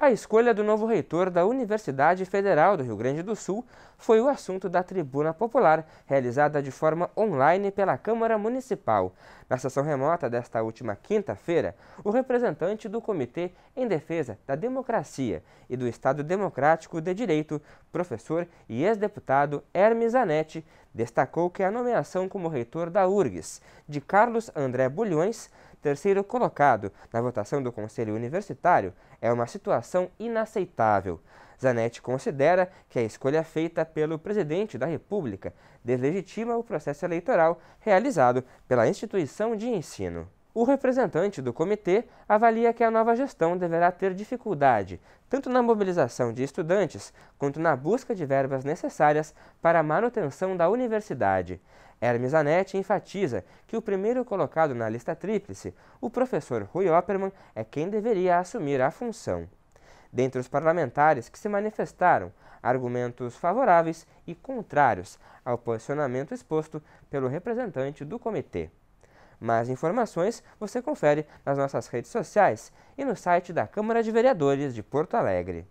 A escolha do novo reitor da Universidade Federal do Rio Grande do Sul foi o assunto da Tribuna Popular, realizada de forma online pela Câmara Municipal. Na sessão remota desta última quinta-feira, o representante do Comitê em Defesa da Democracia e do Estado Democrático de Direito, professor e ex-deputado Hermes Anetti, destacou que a nomeação como reitor da URGS de Carlos André Bulhões terceiro colocado na votação do Conselho Universitário é uma situação inaceitável. Zanetti considera que a escolha feita pelo presidente da República deslegitima o processo eleitoral realizado pela instituição de ensino. O representante do comitê avalia que a nova gestão deverá ter dificuldade, tanto na mobilização de estudantes quanto na busca de verbas necessárias para a manutenção da universidade. Hermes Anetti enfatiza que o primeiro colocado na lista tríplice, o professor Rui Opperman, é quem deveria assumir a função. Dentre os parlamentares que se manifestaram, argumentos favoráveis e contrários ao posicionamento exposto pelo representante do comitê. Mais informações você confere nas nossas redes sociais e no site da Câmara de Vereadores de Porto Alegre.